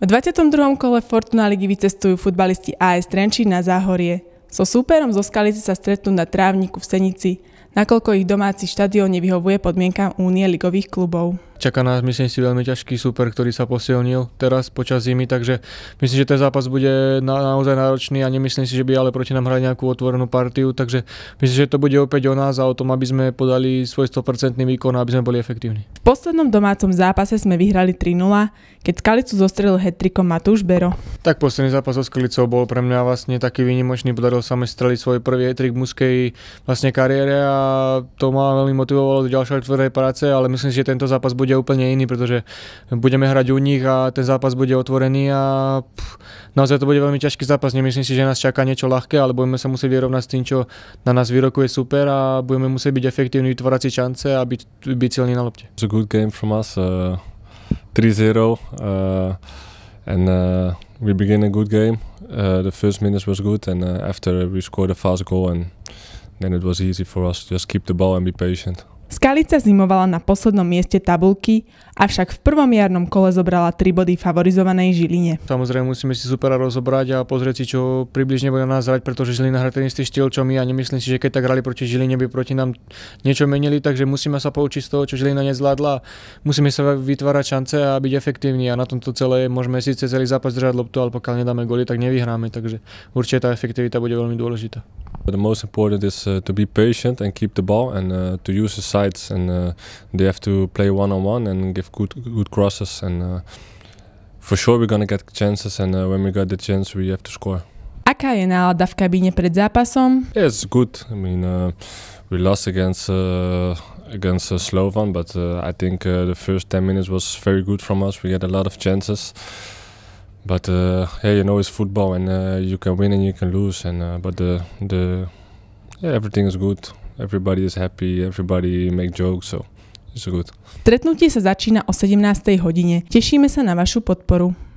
V 22. kole Fortuna ligy vycestujú futbalisti AS Trenčín na Záhorie. So súperom zo Skalice sa stretnú na trávniku v Senici, nakoľko ich domáci štadión nevyhovuje podmienkám únie ligových klubov. Čaká nás, myslím si, veľmi ťažký super, ktorý sa posilnil teraz počas zimy, takže myslím, že ten zápas bude na, naozaj náročný a nemyslím si, že by ale proti nám hrali nejakú otvorenú partiu, takže myslím, že to bude opäť o nás a o tom, aby sme podali svoj 100% výkon a aby sme boli efektívni. V poslednom domácom zápase sme vyhrali 3-0, keď Skalicu zostrelil hetrikom Matúš Bero. Tak posledný zápas so Skalicou bol pre mňa vlastne taký výnimočný, podaril sa mi streliť svoj prvý hetrik v muskej vlastne kariére a to ma veľmi motivovalo do ďalšej tvrdej práce, ale myslím že tento zápas bude bude úplne iný, pretože budeme hrať u nich a ten zápas bude otvorený a pff, naozaj to bude veľmi ťažký zápas. Nemyslím si, že nás čaká niečo ľahké, ale budeme sa musieť vyrovnať s tým, čo na nás vyrokuje super a budeme musieť byť efektívni, vytvárať si šance a byť, byť silní na lopte. It's a good game from us, uh, 3-0 uh, and uh, we begin a good game. Uh, the first minutes was good and uh, after we scored a fast goal and then it was easy for us. to Just keep the ball and be patient. Skalica zimovala na poslednom mieste tabulky, avšak v prvom jarnom kole zobrala 3 body favorizovanej Žiline. Samozrejme musíme si supera rozobrať a pozrieť si, čo približne bude nás hrať, pretože Žilina hrá ten istý štýl, čo my a nemyslím si, že keď tak hrali proti Žiline, by proti nám niečo menili, takže musíme sa poučiť z toho, čo Žilina nezvládla. Musíme sa vytvárať šance a byť efektívni a na tomto celé môžeme síce celý zápas držať loptu, ale pokiaľ nedáme goly, tak nevyhráme, takže určite tá efektivita bude veľmi dôležitá. But the most important is uh, to be patient and keep the ball and uh, to use the sides and uh, they have to play one on one and give good good crosses and uh, for sure we're gonna get chances and uh, when we got the chance we have to score. Aká je nálada v kabíne pred zápasom? Yeah, it's good. I mean, uh, we lost against against Slovan, but I think the first 10 minutes was very good from us. We had a lot of chances. But uh, yeah, you know it's football, and uh, you can win and you can lose, and uh, but the the yeah, everything is good. Everybody is happy. Everybody make jokes, so it's good. Stretnutie sa začína o 17. hodine. Tešíme sa na vašu podporu.